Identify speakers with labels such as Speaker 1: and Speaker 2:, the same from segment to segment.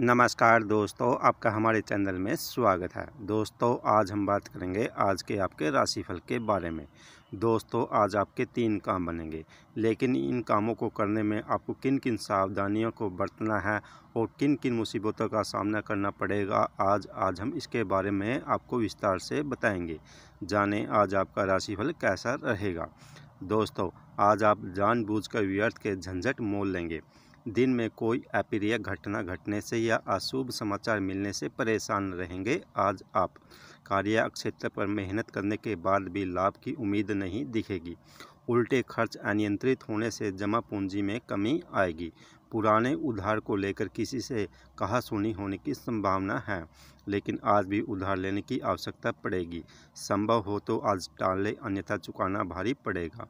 Speaker 1: नमस्कार दोस्तों आपका हमारे चैनल में स्वागत है दोस्तों आज हम बात करेंगे आज के आपके राशिफल के बारे में दोस्तों आज आपके तीन काम बनेंगे लेकिन इन कामों को करने में आपको किन किन सावधानियों को बरतना है और किन किन मुसीबतों का सामना करना पड़ेगा आज आज हम इसके बारे में आपको विस्तार से बताएंगे जाने आज आपका राशिफल कैसा रहेगा दोस्तों आज आप जानबूझकर व्यर्थ के झंझट मोल लेंगे दिन में कोई अप्रिय घटना घटने से या अशुभ समाचार मिलने से परेशान रहेंगे आज आप कार्य क्षेत्र पर मेहनत करने के बाद भी लाभ की उम्मीद नहीं दिखेगी उल्टे खर्च अनियंत्रित होने से जमा पूंजी में कमी आएगी पुराने उधार को लेकर किसी से कहा सुनी होने की संभावना है लेकिन आज भी उधार लेने की आवश्यकता पड़ेगी संभव हो तो आज टाल ले अन्यथा चुकाना भारी पड़ेगा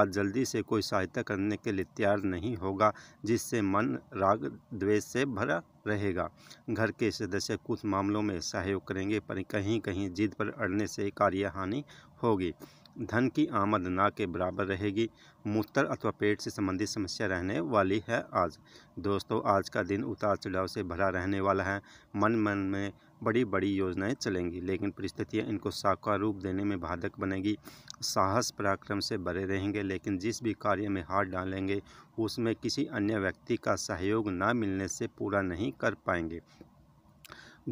Speaker 1: आज जल्दी से कोई सहायता करने के लिए तैयार नहीं होगा जिससे मन राग द्वेष से भरा रहेगा घर के सदस्य कुछ मामलों में सहयोग करेंगे पर कहीं कहीं जिद पर अड़ने से कार्य हानि होगी धन की आमद ना के बराबर रहेगी मूत्र अथवा पेट से संबंधित समस्या रहने वाली है आज दोस्तों आज का दिन उतार चढ़ाव से भरा रहने वाला है मन मन में बड़ी बड़ी योजनाएं चलेंगी लेकिन परिस्थितियां इनको साकार रूप देने में बाधक बनेगी साहस पराक्रम से भरे रहेंगे लेकिन जिस भी कार्य में हाथ डालेंगे उसमें किसी अन्य व्यक्ति का सहयोग ना मिलने से पूरा नहीं कर पाएंगे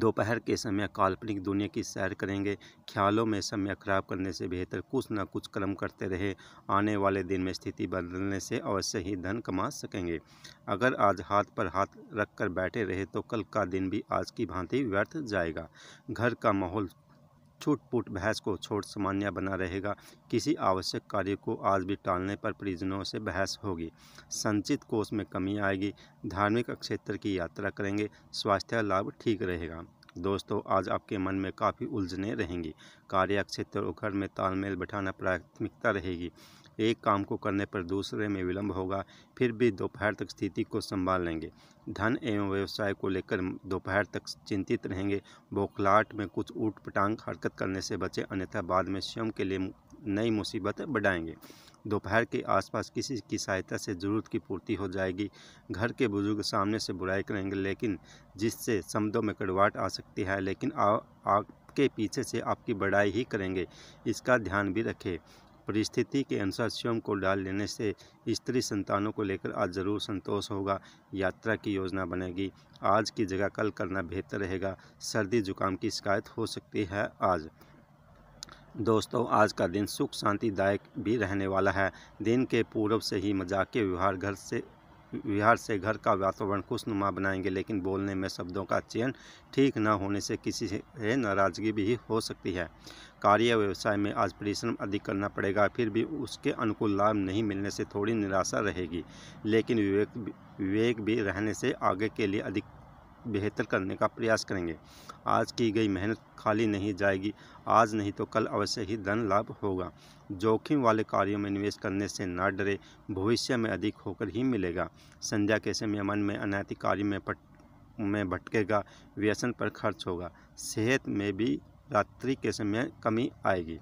Speaker 1: दोपहर के समय काल्पनिक दुनिया की सैर करेंगे ख्यालों में समय खराब करने से बेहतर कुछ ना कुछ कर्म करते रहे आने वाले दिन में स्थिति बदलने से अवश्य ही धन कमा सकेंगे अगर आज हाथ पर हाथ रख कर बैठे रहे तो कल का दिन भी आज की भांति व्यर्थ जाएगा घर का माहौल छूटपूट बहस को छोड़ सामान्य बना रहेगा किसी आवश्यक कार्य को आज भी टालने पर परिजनों से बहस होगी संचित कोष में कमी आएगी धार्मिक क्षेत्र की यात्रा करेंगे स्वास्थ्य लाभ ठीक रहेगा दोस्तों आज आपके मन में काफ़ी उलझने रहेंगी कार्य क्षेत्र और घर में तालमेल बैठाना प्राथमिकता रहेगी एक काम को करने पर दूसरे में विलंब होगा फिर भी दोपहर तक स्थिति को संभाल लेंगे धन एवं व्यवसाय को लेकर दोपहर तक चिंतित रहेंगे बौखलाहट में कुछ ऊट पटांग हरकत करने से बचें अन्यथा बाद में स्वयं के लिए नई मुसीबतें बढ़ाएंगे दोपहर के आसपास किसी की सहायता से ज़रूरत की पूर्ति हो जाएगी घर के बुजुर्ग सामने से बुराई करेंगे लेकिन जिससे शब्दों में कड़वाट आ सकती है लेकिन आपके पीछे से आपकी बड़ाई ही करेंगे इसका ध्यान भी रखें परिस्थिति के अनुसार स्वयं को डाल लेने से स्त्री संतानों को लेकर आज ज़रूर संतोष होगा यात्रा की योजना बनेगी आज की जगह कल करना बेहतर रहेगा सर्दी जुकाम की शिकायत हो सकती है आज दोस्तों आज का दिन सुख शांतिदायक भी रहने वाला है दिन के पूर्व से ही मजाक के व्यवहार घर से विहार से घर का वातावरण खुशनुमा बनाएंगे लेकिन बोलने में शब्दों का चयन ठीक न होने से किसी से नाराज़गी भी हो सकती है कार्य व्यवसाय में आज परिश्रम अधिक करना पड़ेगा फिर भी उसके अनुकूल लाभ नहीं मिलने से थोड़ी निराशा रहेगी लेकिन विवेक विवेक भी रहने से आगे के लिए अधिक बेहतर करने का प्रयास करेंगे आज की गई मेहनत खाली नहीं जाएगी आज नहीं तो कल अवश्य ही धन लाभ होगा जोखिम वाले कार्यों में निवेश करने से ना डरे भविष्य में अधिक होकर ही मिलेगा संध्या के समय मन में अनैतिक कार्य में पट में भटकेगा व्यसन पर खर्च होगा सेहत में भी रात्रि के समय कमी आएगी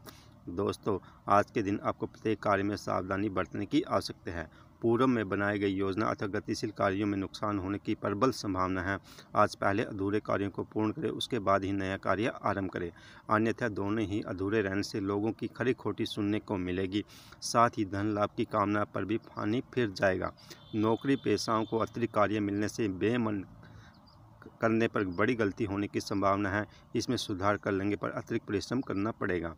Speaker 1: दोस्तों आज के दिन आपको प्रत्येक कार्य में सावधानी बरतने की आवश्यकता है पूर्व में बनाई गई योजना अथवा गतिशील कार्यों में नुकसान होने की प्रबल संभावना है आज पहले अधूरे कार्यों को पूर्ण करें उसके बाद ही नया कार्य आरंभ करें अन्यथा दोनों ही अधूरे रहने से लोगों की खरी खोटी सुनने को मिलेगी साथ ही धन लाभ की कामना पर भी पानी फिर जाएगा नौकरी पेशाओं को अतिरिक्त कार्य मिलने से बेमन करने पर बड़ी गलती होने की संभावना है इसमें सुधार कर लेंगे पर अतिरिक्त परिश्रम करना पड़ेगा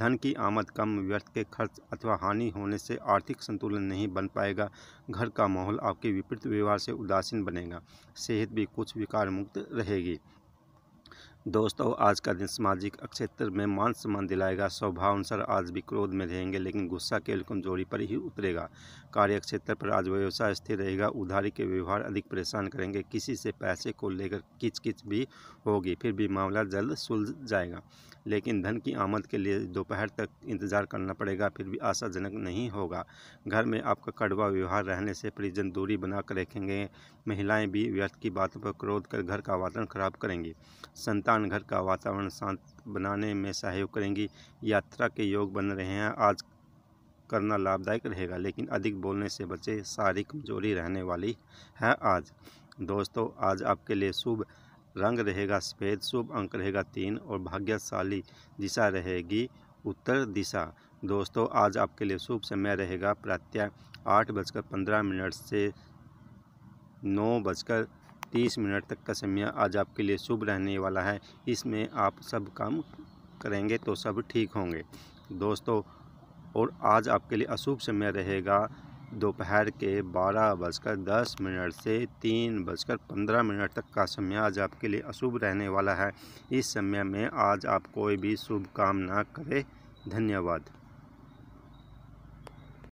Speaker 1: धन की आमद कम व्यर्थ के खर्च अथवा हानि होने से आर्थिक संतुलन नहीं बन पाएगा घर का माहौल आपके विपरीत व्यवहार से उदासीन बनेगा सेहत भी कुछ विकार मुक्त रहेगी दोस्तों आज का दिन सामाजिक क्षेत्र में मान सम्मान दिलाएगा स्वभाव अनुसार आज भी क्रोध में रहेंगे लेकिन गुस्सा केवल कमजोरी पर ही उतरेगा कार्य क्षेत्र पर आज व्यवसाय स्थिर रहेगा उधारी के व्यवहार अधिक परेशान करेंगे किसी से पैसे को लेकर किचकिच भी होगी फिर भी मामला जल्द सुलझ जाएगा लेकिन धन की आमद के लिए दोपहर तक इंतजार करना पड़ेगा फिर भी आशाजनक नहीं होगा घर में आपका कड़वा व्यवहार रहने से परिजन दूरी बनाकर रखेंगे महिलाएं भी व्यर्थ की बातों पर क्रोध कर घर का वातावरण खराब करेंगी संतान घर का वातावरण शांत बनाने में सहयोग करेंगी यात्रा के योग बन रहे हैं आज करना लाभदायक रहेगा लेकिन अधिक बोलने से बचे सारी कमजोरी रहने वाली है आज दोस्तों आज आपके लिए शुभ रंग रहेगा सफ़ेद शुभ अंक रहेगा तीन और भाग्यशाली दिशा रहेगी उत्तर दिशा दोस्तों आज आपके लिए शुभ समय रहेगा प्रत्यय आठ बजकर पंद्रह मिनट से नौ बजकर तीस मिनट तक का समय आज आपके लिए शुभ रहने वाला है इसमें आप सब काम करेंगे तो सब ठीक होंगे दोस्तों और आज आपके लिए अशुभ समय रहेगा दोपहर के बारह बजकर दस मिनट से तीन बजकर पंद्रह मिनट तक का समय आज आपके लिए अशुभ रहने वाला है इस समय में आज आप कोई भी शुभ काम ना करें धन्यवाद